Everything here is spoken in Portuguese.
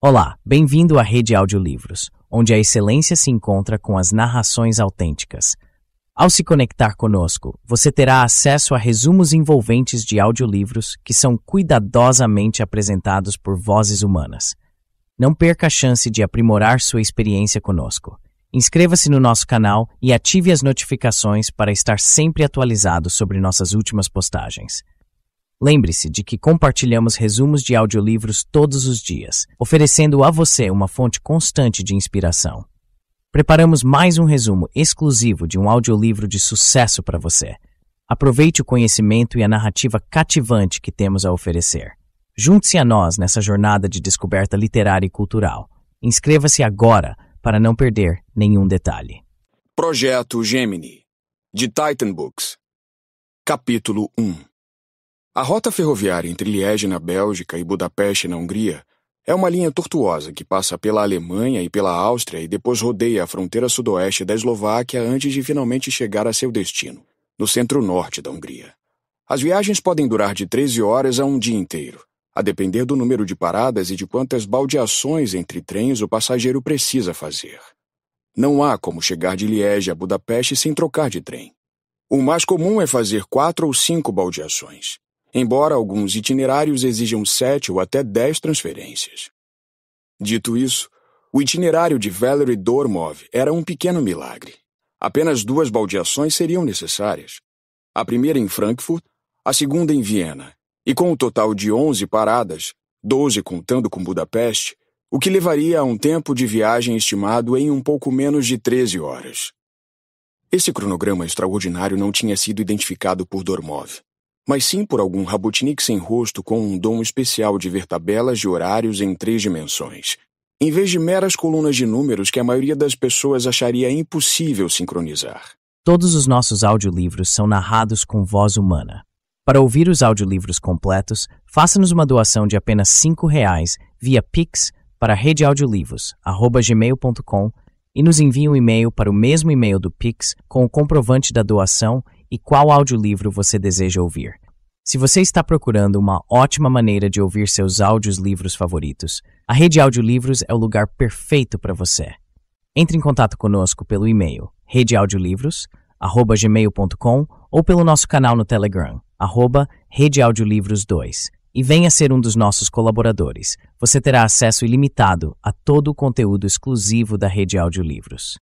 Olá, bem-vindo à Rede Audiolivros, onde a excelência se encontra com as narrações autênticas. Ao se conectar conosco, você terá acesso a resumos envolventes de audiolivros que são cuidadosamente apresentados por vozes humanas. Não perca a chance de aprimorar sua experiência conosco. Inscreva-se no nosso canal e ative as notificações para estar sempre atualizado sobre nossas últimas postagens. Lembre-se de que compartilhamos resumos de audiolivros todos os dias, oferecendo a você uma fonte constante de inspiração. Preparamos mais um resumo exclusivo de um audiolivro de sucesso para você. Aproveite o conhecimento e a narrativa cativante que temos a oferecer. Junte-se a nós nessa jornada de descoberta literária e cultural. Inscreva-se agora para não perder nenhum detalhe. Projeto Gemini, de Titan Books, Capítulo 1 a rota ferroviária entre Liege na Bélgica e Budapeste na Hungria é uma linha tortuosa que passa pela Alemanha e pela Áustria e depois rodeia a fronteira sudoeste da Eslováquia antes de finalmente chegar a seu destino, no centro-norte da Hungria. As viagens podem durar de 13 horas a um dia inteiro, a depender do número de paradas e de quantas baldeações entre trens o passageiro precisa fazer. Não há como chegar de Liege a Budapeste sem trocar de trem. O mais comum é fazer quatro ou cinco baldeações embora alguns itinerários exijam sete ou até dez transferências. Dito isso, o itinerário de Valery Dormov era um pequeno milagre. Apenas duas baldeações seriam necessárias. A primeira em Frankfurt, a segunda em Viena, e com o um total de 11 paradas, 12 contando com Budapeste, o que levaria a um tempo de viagem estimado em um pouco menos de 13 horas. Esse cronograma extraordinário não tinha sido identificado por Dormov mas sim por algum rabotnik sem rosto com um dom especial de ver tabelas de horários em três dimensões, em vez de meras colunas de números que a maioria das pessoas acharia impossível sincronizar. Todos os nossos audiolivros são narrados com voz humana. Para ouvir os audiolivros completos, faça-nos uma doação de apenas R$ 5,00 via Pix para redeaudiolivros.gmail.com e nos envie um e-mail para o mesmo e-mail do Pix com o comprovante da doação e qual audiolivro você deseja ouvir. Se você está procurando uma ótima maneira de ouvir seus áudios livros favoritos, a Rede Audiolivros é o lugar perfeito para você. Entre em contato conosco pelo e-mail redeaudiolivros@gmail.com ou pelo nosso canal no Telegram @redeaudiolivros2 e venha ser um dos nossos colaboradores. Você terá acesso ilimitado a todo o conteúdo exclusivo da Rede Audiolivros.